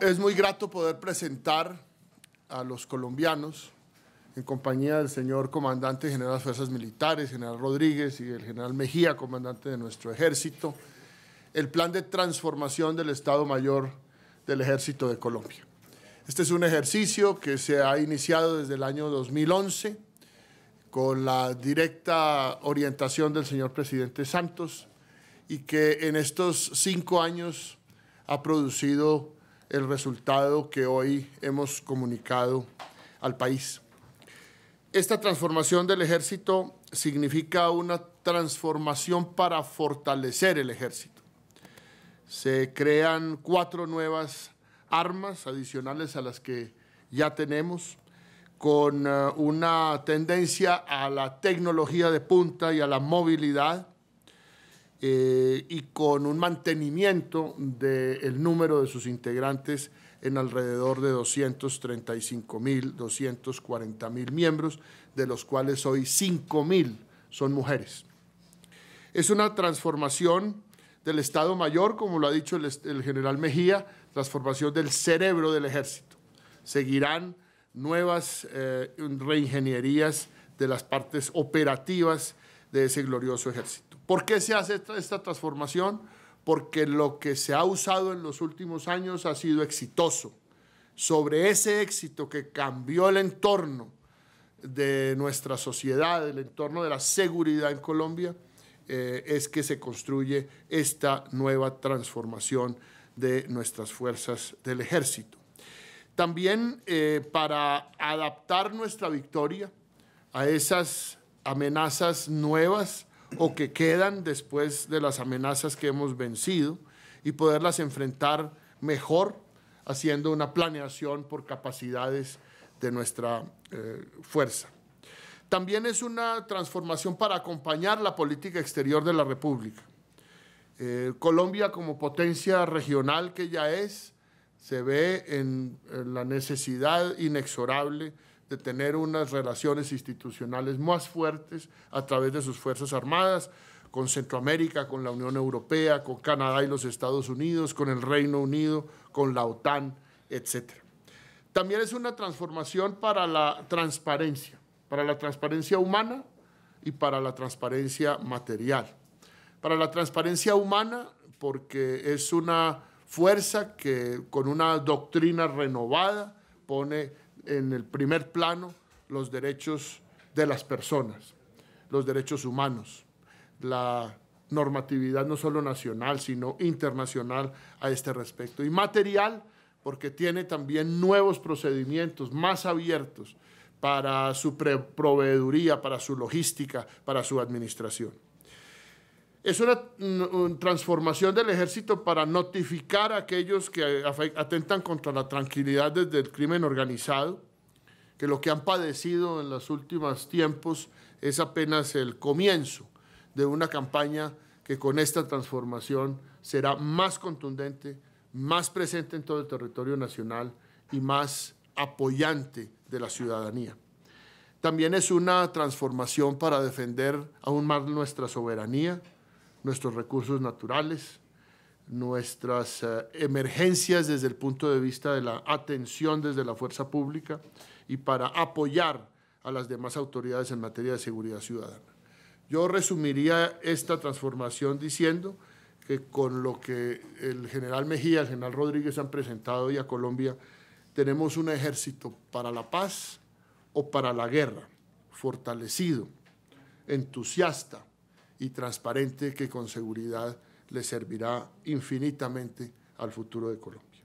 Es muy grato poder presentar a los colombianos en compañía del señor comandante general de las Fuerzas Militares, general Rodríguez, y el general Mejía, comandante de nuestro ejército, el plan de transformación del Estado Mayor del Ejército de Colombia. Este es un ejercicio que se ha iniciado desde el año 2011 con la directa orientación del señor presidente Santos y que en estos cinco años ha producido el resultado que hoy hemos comunicado al país. Esta transformación del ejército significa una transformación para fortalecer el ejército. Se crean cuatro nuevas armas adicionales a las que ya tenemos, con eh, una tendencia a la tecnología de punta y a la movilidad, eh, y con un mantenimiento del número de sus integrantes en alrededor de 235 mil, 240 mil miembros, de los cuales hoy 5.000 mil son mujeres. Es una transformación del Estado Mayor, como lo ha dicho el, general Mejía, transformación del cerebro del ejército. Seguirán nuevas eh, reingenierías de las partes operativas de ese glorioso ejército. ¿Por qué se hace esta transformación? Porque lo que se ha usado en los últimos años ha sido exitoso. Sobre ese éxito que cambió el entorno de nuestra sociedad, el entorno de la seguridad en Colombia, eh, es que se construye esta nueva transformación de nuestras fuerzas del ejército. También eh, para adaptar nuestra victoria a esas amenazas nuevas, o que quedan después de las amenazas que hemos vencido y poderlas enfrentar mejor haciendo una planeación por capacidades de nuestra eh, fuerza. También es una transformación para acompañar la política exterior de la República. Eh, Colombia como potencia regional que ya es, se ve en la necesidad inexorable de tener unas relaciones institucionales más fuertes a través de sus Fuerzas Armadas, con Centroamérica, con la Unión Europea, con Canadá y los Estados Unidos, con el Reino Unido, con la OTAN, etc. También es una transformación para la transparencia, para la transparencia humana y para la transparencia material. Para la transparencia humana, porque es una fuerza que con una doctrina renovada pone en el primer plano los derechos de las personas, los derechos humanos, la normatividad no solo nacional, sino internacional a este respecto. Y material, porque tiene también nuevos procedimientos más abiertos para su proveeduría, para su logística, para su administración es una, mm, transformación del ejército para notificar a aquellos que atentan contra la tranquilidad desde el crimen organizado, que lo que han padecido en los últimos tiempos es apenas el comienzo de una campaña que con esta transformación será más contundente, más presente en todo el territorio nacional y más apoyante de la ciudadanía. También es una transformación para defender aún más nuestra soberanía, nuestros recursos naturales, nuestras eh, emergencias desde el punto de vista de la atención desde la fuerza pública y para apoyar a las demás autoridades en materia de seguridad ciudadana. Yo resumiría esta transformación diciendo que con lo que el general Mejía, el general Rodríguez han presentado hoy a Colombia, tenemos un ejército para la paz o para la guerra, fortalecido, entusiasta, y transparente que con seguridad le servirá infinitamente al futuro de Colombia.